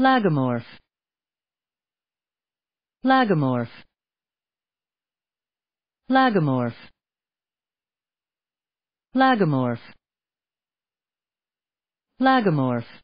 Lagomorph. Lagomorph. Lagomorph. Lagomorph. Lagomorph.